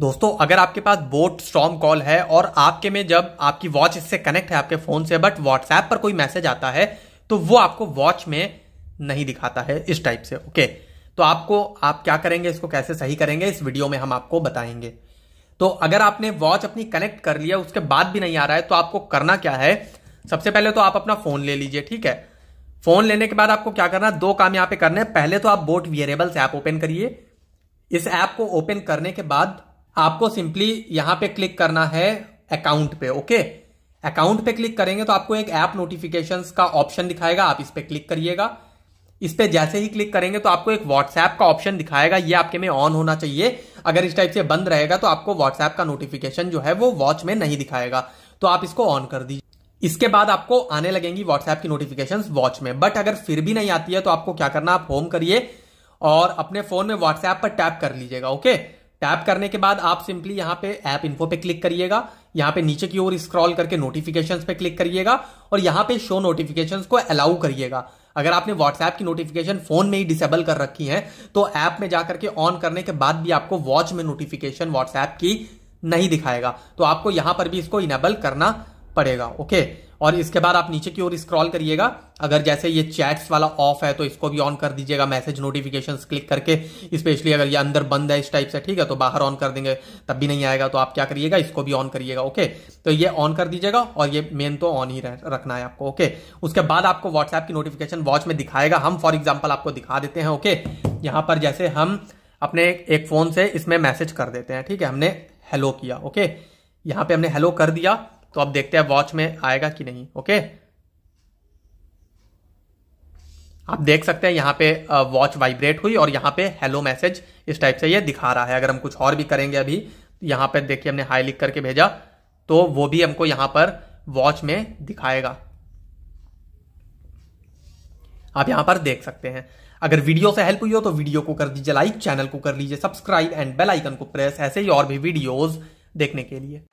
दोस्तों अगर आपके पास बोट स्टॉम कॉल है और आपके में जब आपकी वॉच इससे कनेक्ट है आपके फ़ोन से बट व्हाट्सएप पर कोई मैसेज आता है तो वो आपको वॉच में नहीं दिखाता है इस टाइप से ओके तो आपको आप क्या करेंगे इसको कैसे सही करेंगे इस वीडियो में हम आपको बताएंगे तो अगर आपने वॉच अपनी कनेक्ट कर लिया उसके बाद भी नहीं आ रहा है तो आपको करना क्या है सबसे पहले तो आप अपना फ़ोन ले लीजिए ठीक है फ़ोन लेने के बाद आपको क्या करना है दो काम यहां पे करने हैं पहले तो आप बोट वियरेबल्स ऐप ओपन करिए इस ऐप को ओपन करने के बाद आपको सिंपली यहां पे क्लिक करना है अकाउंट पे ओके अकाउंट पे क्लिक करेंगे तो आपको एक ऐप नोटिफिकेशन का ऑप्शन दिखाएगा आप इस पर क्लिक करिएगा इस पर जैसे ही क्लिक करेंगे तो आपको एक व्हाट्सएप का ऑप्शन दिखाएगा ये आपके में ऑन होना चाहिए अगर इस टाइप से बंद रहेगा तो आपको व्हाट्सएप का नोटिफिकेशन जो है वो वॉच में नहीं दिखाएगा तो आप इसको ऑन कर दीजिए इसके बाद आपको आने लगेंगी व्हाट्सएप की नोटिफिकेशन वॉच में बट अगर फिर भी नहीं आती है तो आपको क्या करना आप होम करिए और अपने फोन में व्हाट्सएप पर टैप कर लीजिएगा ओके टैप करने के बाद आप सिंपली यहाँ पे ऐप इन्फो पे क्लिक करिएगा यहाँ पे नीचे की ओर स्क्रॉल करके नोटिफिकेशन पे क्लिक करिएगा और यहाँ पे शो नोटिफिकेशन को अलाउ करिएगा अगर आपने व्हाट्सएप की नोटिफिकेशन फोन में ही डिसेबल कर रखी है तो ऐप में जाकर के ऑन करने के बाद भी आपको वॉच में नोटिफिकेशन व्हाट्सएप की नहीं दिखाएगा तो आपको यहां पर भी इसको इनेबल करना पड़ेगा ओके और इसके बाद आप नीचे की ओर स्क्रॉल करिएगा अगर जैसे ये चैट्स वाला ऑफ है तो इसको भी ऑन कर दीजिएगा मैसेज नोटिफिकेशन क्लिक करके स्पेशली अगर ये अंदर बंद है इस टाइप से ठीक है तो बाहर ऑन कर देंगे तब भी नहीं आएगा तो आप क्या करिएगा इसको भी ऑन करिएगा ओके तो ये ऑन कर दीजिएगा और ये मेन तो ऑन ही रखना है आपको ओके उसके बाद आपको व्हाट्सएप की नोटिफिकेशन वॉच में दिखाएगा हम फॉर एग्जाम्पल आपको दिखा देते हैं ओके यहाँ पर जैसे हम अपने एक फ़ोन से इसमें मैसेज कर देते हैं ठीक है हमने हेलो किया ओके यहाँ पे हमने हेलो कर दिया तो अब देखते हैं वॉच में आएगा कि नहीं ओके आप देख सकते हैं यहां पे वॉच वाइब्रेट हुई और यहां पे हेलो मैसेज इस टाइप से ये दिखा रहा है अगर हम कुछ और भी करेंगे अभी तो यहां पे देखिए हमने हाई लिख करके भेजा तो वो भी हमको यहां पर वॉच में दिखाएगा आप यहां पर देख सकते हैं अगर वीडियो से हेल्प हुई हो तो वीडियो को कर दीजिए लाइक चैनल को कर लीजिए सब्सक्राइब एंड बेलाइकन को प्रेस ऐसे ही और भी वीडियोज देखने के लिए